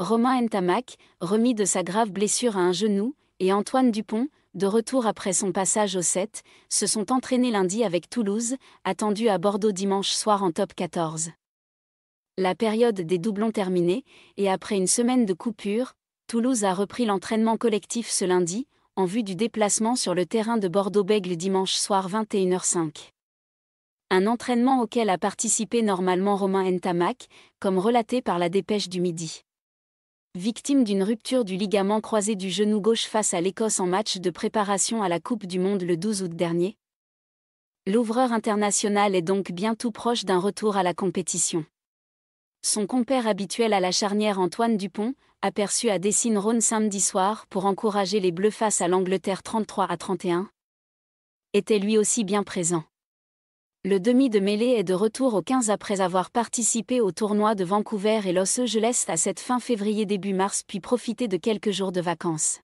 Romain Ntamak, remis de sa grave blessure à un genou, et Antoine Dupont, de retour après son passage au 7, se sont entraînés lundi avec Toulouse, attendu à Bordeaux dimanche soir en top 14. La période des doublons terminée, et après une semaine de coupure, Toulouse a repris l'entraînement collectif ce lundi, en vue du déplacement sur le terrain de Bordeaux-Bègle dimanche soir 21h05. Un entraînement auquel a participé normalement Romain Ntamak, comme relaté par la dépêche du midi victime d'une rupture du ligament croisé du genou gauche face à l'Écosse en match de préparation à la Coupe du Monde le 12 août dernier. L'ouvreur international est donc bien tout proche d'un retour à la compétition. Son compère habituel à la charnière Antoine Dupont, aperçu à Dessine Rhône samedi soir pour encourager les Bleus face à l'Angleterre 33 à 31, était lui aussi bien présent. Le demi de mêlée est de retour au 15 après avoir participé au tournoi de Vancouver et Los Angeles à cette fin février début mars puis profiter de quelques jours de vacances.